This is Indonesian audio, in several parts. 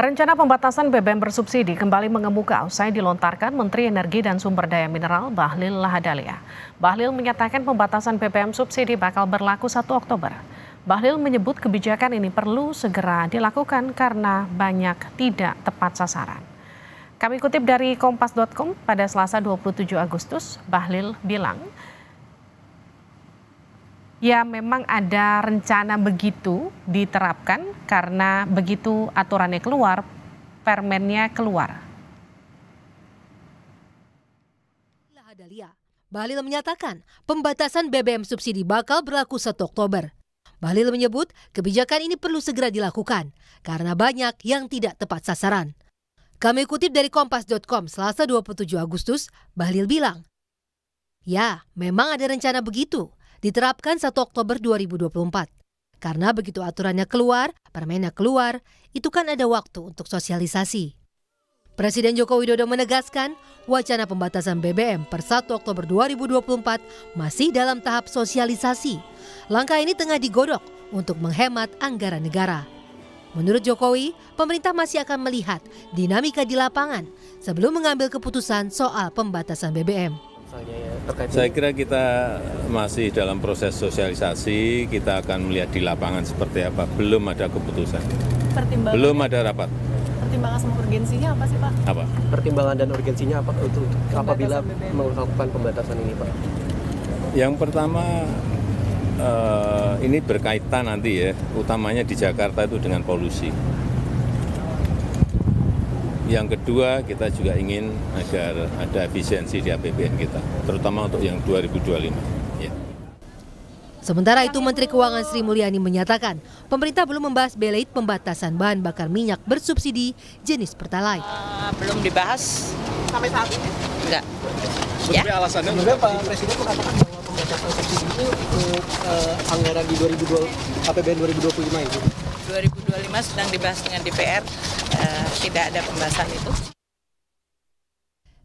Rencana pembatasan BBM bersubsidi kembali mengemuka usai dilontarkan Menteri Energi dan Sumber Daya Mineral Bahlil Lahadalia. Bahlil menyatakan pembatasan BBM subsidi bakal berlaku 1 Oktober. Bahlil menyebut kebijakan ini perlu segera dilakukan karena banyak tidak tepat sasaran. Kami kutip dari kompas.com pada Selasa 27 Agustus, Bahlil bilang, Ya memang ada rencana begitu diterapkan karena begitu aturannya keluar, permennya keluar. Bahlil menyatakan pembatasan BBM subsidi bakal berlaku 1 Oktober. Bahlil menyebut kebijakan ini perlu segera dilakukan karena banyak yang tidak tepat sasaran. Kami kutip dari kompas.com selasa 27 Agustus, Bahlil bilang, Ya, memang ada rencana begitu, diterapkan 1 Oktober 2024. Karena begitu aturannya keluar, permennya keluar, itu kan ada waktu untuk sosialisasi. Presiden Joko Widodo menegaskan, wacana pembatasan BBM per 1 Oktober 2024 masih dalam tahap sosialisasi. Langkah ini tengah digodok untuk menghemat anggaran negara. Menurut Jokowi, pemerintah masih akan melihat dinamika di lapangan sebelum mengambil keputusan soal pembatasan BBM. Misalnya ya terkait Saya kira kita masih dalam proses sosialisasi, kita akan melihat di lapangan seperti apa. Belum ada keputusan. Pertimbangan Belum ada rapat. Pertimbangan sama urgensinya apa sih, Pak? Apa? Pertimbangan dan urgensinya apa untuk apabila BBM. melakukan pembatasan ini, Pak? Yang pertama eh, ini berkaitan nanti ya, utamanya di Jakarta itu dengan polusi. Yang kedua, kita juga ingin agar ada efisiensi di APBN kita, terutama untuk yang 2025. Ya. Sementara itu, Menteri Keuangan Sri Mulyani menyatakan pemerintah belum membahas belait pembatasan bahan bakar minyak bersubsidi jenis pertalite. Uh, belum dibahas sampai saat ini. Enggak. Ya. alasannya Sebenarnya Pak Presiden mengatakan bahwa pembatasan subsidi itu untuk uh, eh, anggaran di 2020 APBN 2025 itu. 2025 sedang dibahas dengan DPR, uh, eh, tidak ada pembahasan itu.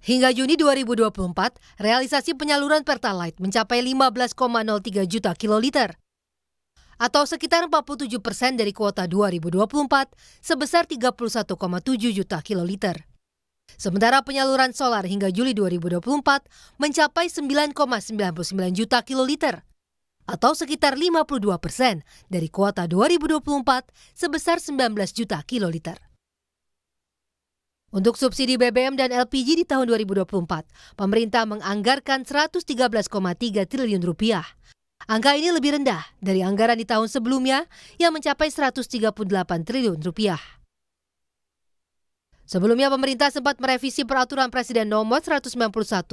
Hingga Juni 2024, realisasi penyaluran Pertalite mencapai 15,03 juta kiloliter atau sekitar 47 persen dari kuota 2024 sebesar 31,7 juta kiloliter. Sementara penyaluran solar hingga Juli 2024 mencapai 9,99 juta kiloliter atau sekitar 52 persen dari kuota 2024 sebesar 19 juta kiloliter. Untuk subsidi BBM dan LPG di tahun 2024, pemerintah menganggarkan 113,3 triliun rupiah. Angka ini lebih rendah dari anggaran di tahun sebelumnya yang mencapai 138 triliun rupiah. Sebelumnya pemerintah sempat merevisi peraturan Presiden nomor 191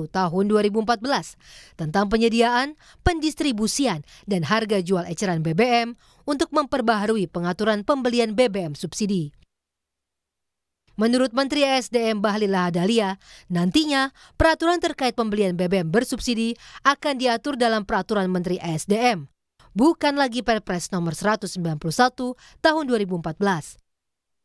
tahun 2014 tentang penyediaan, pendistribusian, dan harga jual eceran BBM untuk memperbaharui pengaturan pembelian BBM subsidi. Menurut Menteri e SDM Bahlila Lahadalia, nantinya peraturan terkait pembelian BBM bersubsidi akan diatur dalam peraturan Menteri e SDM, bukan lagi Perpres nomor 191 tahun 2014.